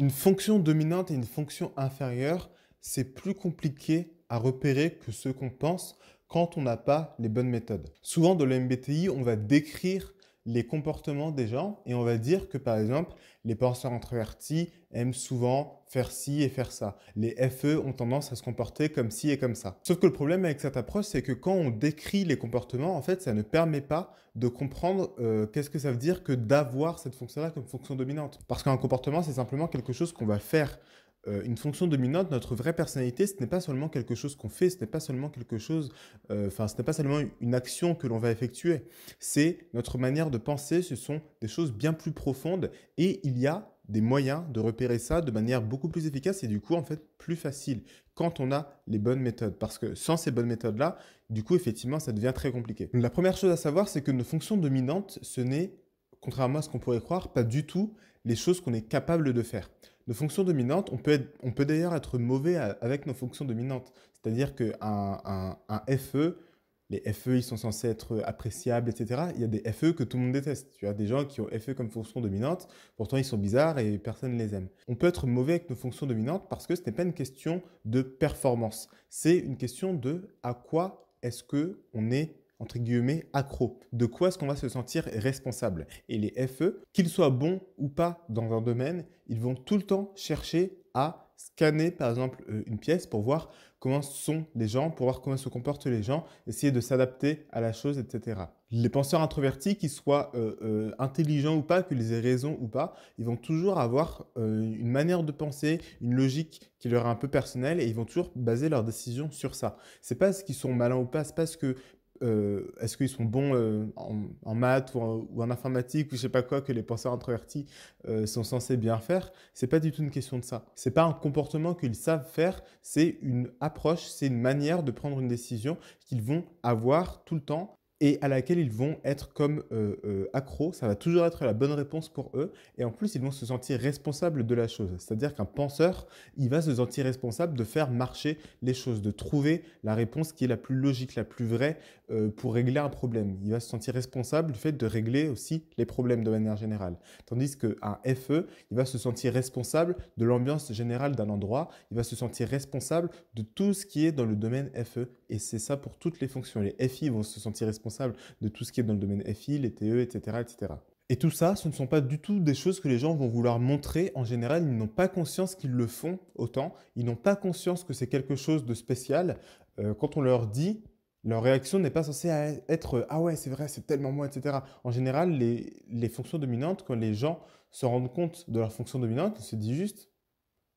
Une fonction dominante et une fonction inférieure, c'est plus compliqué à repérer que ce qu'on pense quand on n'a pas les bonnes méthodes. Souvent, dans le MBTI, on va décrire les comportements des gens et on va dire que par exemple les penseurs introvertis aiment souvent faire ci et faire ça. Les FE ont tendance à se comporter comme ci et comme ça. Sauf que le problème avec cette approche, c'est que quand on décrit les comportements, en fait, ça ne permet pas de comprendre euh, qu'est-ce que ça veut dire que d'avoir cette fonction-là comme fonction dominante. Parce qu'un comportement, c'est simplement quelque chose qu'on va faire. Euh, une fonction dominante, notre vraie personnalité, ce n'est pas seulement quelque chose qu'on fait, ce n'est pas seulement quelque chose, euh, enfin, ce n'est pas seulement une action que l'on va effectuer. C'est notre manière de penser, ce sont des choses bien plus profondes et il y a des moyens de repérer ça de manière beaucoup plus efficace et du coup, en fait, plus facile quand on a les bonnes méthodes. Parce que sans ces bonnes méthodes-là, du coup, effectivement, ça devient très compliqué. la première chose à savoir, c'est que nos fonctions dominantes, ce n'est, contrairement à ce qu'on pourrait croire, pas du tout les choses qu'on est capable de faire. Nos fonctions dominantes, on peut, on peut d'ailleurs être mauvais avec nos fonctions dominantes. C'est-à-dire qu'un un, FE, les FE, ils sont censés être appréciables, etc. Il y a des FE que tout le monde déteste. Tu as des gens qui ont FE comme fonction dominante, pourtant ils sont bizarres et personne ne les aime. On peut être mauvais avec nos fonctions dominantes parce que ce n'est pas une question de performance. C'est une question de à quoi est-ce que on est entre guillemets, accro. De quoi est-ce qu'on va se sentir responsable Et les FE, qu'ils soient bons ou pas dans un domaine, ils vont tout le temps chercher à scanner par exemple euh, une pièce pour voir comment sont les gens, pour voir comment se comportent les gens, essayer de s'adapter à la chose, etc. Les penseurs introvertis, qu'ils soient euh, euh, intelligents ou pas, qu'ils aient raison ou pas, ils vont toujours avoir une manière de penser, une logique qui leur est un peu personnelle et ils vont toujours baser leurs décisions sur ça. C'est pas ce qu'ils sont malins ou pas, c'est pas ce que euh, est-ce qu'ils sont bons euh, en, maths ou en, informatique ou je sais pas quoi que les penseurs introvertis euh, sont censés bien faire C'est pas du tout une question de ça. C'est pas un comportement qu'ils savent faire, c'est une approche, c'est une manière de prendre une décision qu'ils vont avoir tout le temps et à laquelle ils vont être comme euh, euh, accros. Ça va toujours être la bonne réponse pour eux. Et en plus, ils vont se sentir responsables de la chose. C'est-à-dire qu'un penseur, il va se sentir responsable de faire marcher les choses, de trouver la réponse qui est la plus logique, la plus vraie euh, pour régler un problème. Il va se sentir responsable du fait de régler aussi les problèmes de manière générale. Tandis qu'un FE, il va se sentir responsable de l'ambiance générale d'un endroit. Il va se sentir responsable de tout ce qui est dans le domaine FE et c'est ça pour toutes les fonctions. Les FI vont se sentir responsables de tout ce qui est dans le domaine FI, les TE, etc. etc. Et tout ça, ce ne sont pas du tout des choses que les gens vont vouloir montrer. En général, ils n'ont pas conscience qu'ils le font autant. Ils n'ont pas conscience que c'est quelque chose de spécial. Euh, quand on leur dit, leur réaction n'est pas censée être Ah ouais, c'est vrai, c'est tellement moi, etc. En général, les, fonctions dominantes, quand les gens se rendent compte de leur fonction dominante, ils se disent juste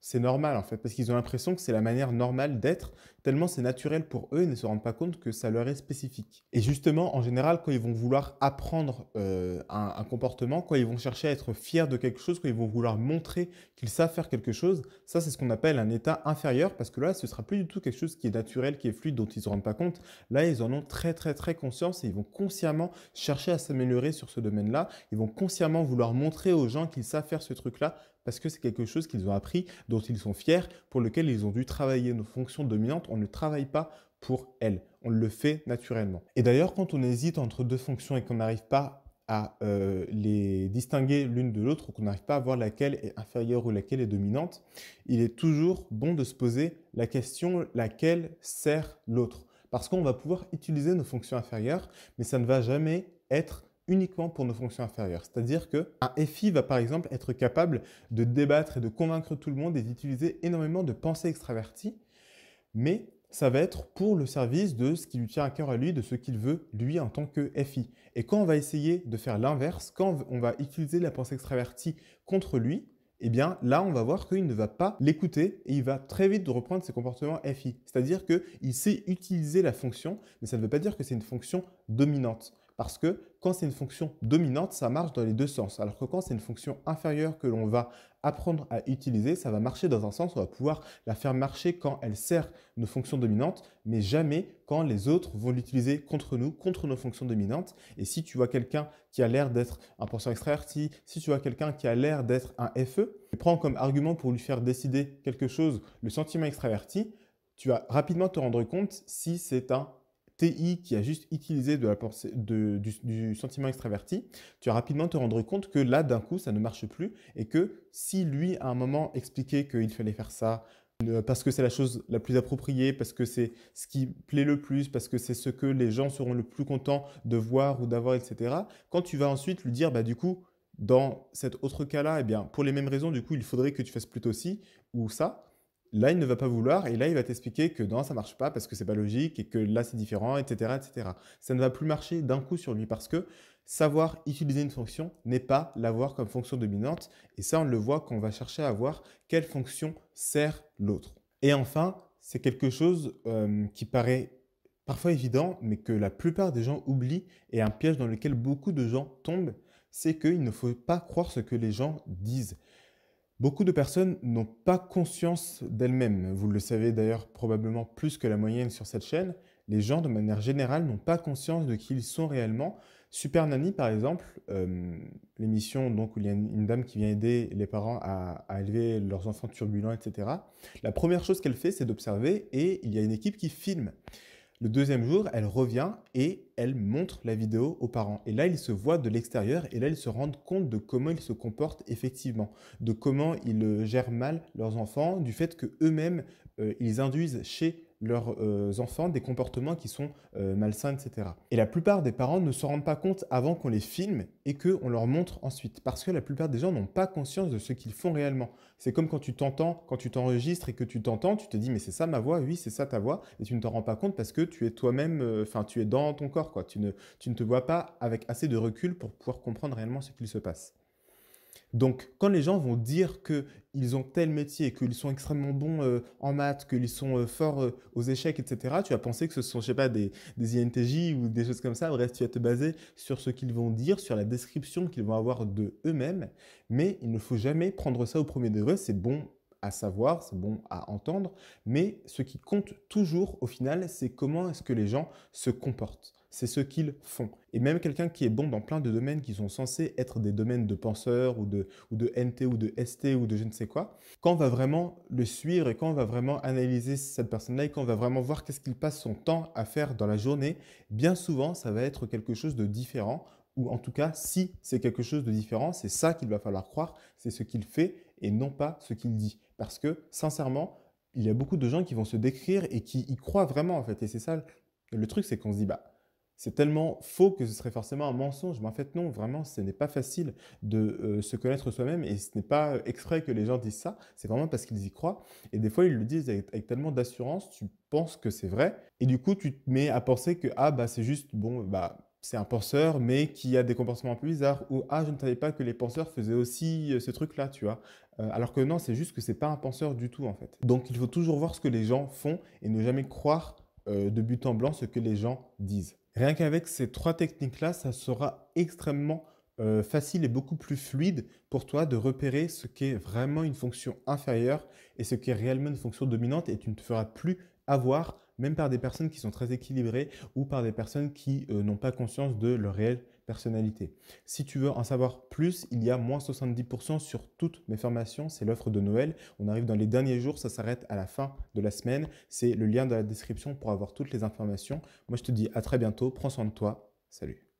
c'est normal en fait, parce qu'ils ont l'impression que c'est la manière normale d'être, tellement c'est naturel pour eux ils ne se rendent pas compte que ça leur est spécifique. Et justement, en général, quand ils vont vouloir apprendre euh, un, comportement, quand ils vont chercher à être fiers de quelque chose, quand ils vont vouloir montrer qu'ils savent faire quelque chose, ça c'est ce qu'on appelle un état inférieur, parce que là, ce sera plus du tout quelque chose qui est naturel, qui est fluide, dont ils ne se rendent pas compte. Là, ils en ont très très très conscience et ils vont consciemment chercher à s'améliorer sur ce domaine-là. Ils vont consciemment vouloir montrer aux gens qu'ils savent faire ce truc-là parce que c'est quelque chose qu'ils ont appris, dont ils sont fiers, pour lequel ils ont dû travailler. Nos fonctions dominantes, on ne travaille pas pour elles, on le fait naturellement. Et d'ailleurs, quand on hésite entre deux fonctions et qu'on n'arrive pas à euh, les distinguer l'une de l'autre ou qu'on n'arrive pas à voir laquelle est inférieure ou laquelle est dominante, il est toujours bon de se poser la question laquelle sert l'autre. Parce qu'on va pouvoir utiliser nos fonctions inférieures, mais ça ne va jamais être uniquement pour nos fonctions inférieures. C'est-à-dire qu'un FI va par exemple être capable de débattre et de convaincre tout le monde et d'utiliser énormément de pensées extraverties, mais ça va être pour le service de ce qui lui tient à cœur à lui, de ce qu'il veut lui en tant que FI. Et quand on va essayer de faire l'inverse, quand on va utiliser la pensée extravertie contre lui, eh bien là, on va voir qu'il ne va pas l'écouter et il va très vite reprendre ses comportements FI. C'est-à-dire qu'il sait utiliser la fonction, mais ça ne veut pas dire que c'est une fonction dominante parce que quand c'est une fonction dominante, ça marche dans les deux sens. Alors que quand c'est une fonction inférieure que l'on va apprendre à utiliser, ça va marcher dans un sens, on va pouvoir la faire marcher quand elle sert nos fonctions dominantes, mais jamais quand les autres vont l'utiliser contre nous, contre nos fonctions dominantes. Et si tu vois quelqu'un qui a l'air d'être un penseur extraverti, si tu vois quelqu'un qui a l'air d'être un FE, et prends comme argument pour lui faire décider quelque chose le sentiment extraverti, tu vas rapidement te rendre compte si c'est un qui a juste utilisé de la pensée, du, sentiment extraverti, tu vas rapidement te rendre compte que là, d'un coup, ça ne marche plus et que si lui, à un moment, expliquait qu'il fallait faire ça, euh, parce que c'est la chose la plus appropriée, parce que c'est ce qui plaît le plus, parce que c'est ce que les gens seront le plus contents de voir ou d'avoir, etc. Quand tu vas ensuite lui dire, bah, du coup, dans cet autre cas-là, eh bien, pour les mêmes raisons, du coup, il faudrait que tu fasses plutôt ci ou ça, là, il ne va pas vouloir et là, il va t'expliquer que non, ça marche pas parce que c'est pas logique et que là, c'est différent, etc., etc. Ça ne va plus marcher d'un coup sur lui parce que savoir utiliser une fonction n'est pas l'avoir comme fonction dominante et ça, on le voit quand on va chercher à voir quelle fonction sert l'autre. Et enfin, c'est quelque chose euh, qui paraît parfois évident, mais que la plupart des gens oublient et un piège dans lequel beaucoup de gens tombent, c'est qu'il ne faut pas croire ce que les gens disent. Beaucoup de personnes n'ont pas conscience d'elles-mêmes. Vous le savez d'ailleurs probablement plus que la moyenne sur cette chaîne. Les gens, de manière générale, n'ont pas conscience de qui ils sont réellement. Super Nanny, par exemple, euh, l'émission donc où il y a une dame qui vient aider les parents à élever leurs enfants turbulents, etc. La première chose qu'elle fait, c'est d'observer et il y a une équipe qui filme. Le deuxième jour, elle revient et elle montre la vidéo aux parents. Et là, ils se voient de l'extérieur et là, ils se rendent compte de comment ils se comportent effectivement, de comment ils euh, gèrent mal leurs enfants, du fait que eux-mêmes euh, ils induisent chez leurs euh, enfants des comportements qui sont euh, malsains, etc. Et la plupart des parents ne se rendent pas compte avant qu'on les filme et qu'on leur montre ensuite, parce que la plupart des gens n'ont pas conscience de ce qu'ils font réellement. C'est comme quand tu t'entends, quand tu t'enregistres et que tu t'entends, tu te dis mais c'est ça ma voix, oui c'est ça ta voix, et tu ne t'en rends pas compte parce que tu es toi-même, euh, enfin tu es dans ton corps, quoi. Tu ne, tu ne te vois pas avec assez de recul pour pouvoir comprendre réellement ce qu'il se passe. Donc, quand les gens vont dire qu'ils ont tel métier, qu'ils sont extrêmement bons euh, en maths, qu'ils sont euh, forts euh, aux échecs, etc., tu vas penser que ce sont, je sais pas, des, des INTJ ou des choses comme ça. Bref, tu vas te baser sur ce qu'ils vont dire, sur la description qu'ils vont avoir de eux-mêmes. Mais il ne faut jamais prendre ça au premier degré. C'est bon, à savoir, c'est bon à entendre, mais ce qui compte toujours au final, c'est comment est-ce que les gens se comportent c'est ce qu'ils font. Et même quelqu'un qui est bon dans plein de domaines qui sont censés être des domaines de penseurs ou de, ou de NT ou de ST ou de je ne sais quoi, quand on va vraiment le suivre et quand on va vraiment analyser cette personne-là et quand on va vraiment voir qu'est-ce qu'il passe son temps à faire dans la journée, bien souvent, ça va être quelque chose de différent ou en tout cas, si c'est quelque chose de différent, c'est ça qu'il va falloir croire, c'est ce qu'il fait et non pas ce qu'il dit. Parce que, sincèrement, il y a beaucoup de gens qui vont se décrire et qui y croient vraiment, en fait. Et c'est ça, le truc, c'est qu'on se dit, bah, c'est tellement faux que ce serait forcément un mensonge. Mais en fait, non, vraiment, ce n'est pas facile de euh, se connaître soi-même et ce n'est pas exprès que les gens disent ça. C'est vraiment parce qu'ils y croient. Et des fois, ils le disent avec, tellement d'assurance, tu penses que c'est vrai. Et du coup, tu te mets à penser que, ah, bah, c'est juste, bon, bah, c'est un penseur, mais qui a des comportements un peu bizarres. Ou, ah, je ne savais pas que les penseurs faisaient aussi euh, ce truc-là, tu vois. Euh, alors que non, c'est juste que c'est pas un penseur du tout en fait. Donc il faut toujours voir ce que les gens font et ne jamais croire euh, de but en blanc ce que les gens disent. Rien qu'avec ces trois techniques-là, ça sera extrêmement euh, facile et beaucoup plus fluide pour toi de repérer ce qui est vraiment une fonction inférieure et ce qui est réellement une fonction dominante et tu ne te feras plus avoir même par des personnes qui sont très équilibrées ou par des personnes qui n'ont pas conscience de leur réel personnalité. Si tu veux en savoir plus, il y a moins 70% sur toutes mes formations. C'est l'offre de Noël. On arrive dans les derniers jours, ça s'arrête à la fin de la semaine. C'est le lien dans la description pour avoir toutes les informations. Moi, je te dis à très bientôt. Prends soin de toi. Salut.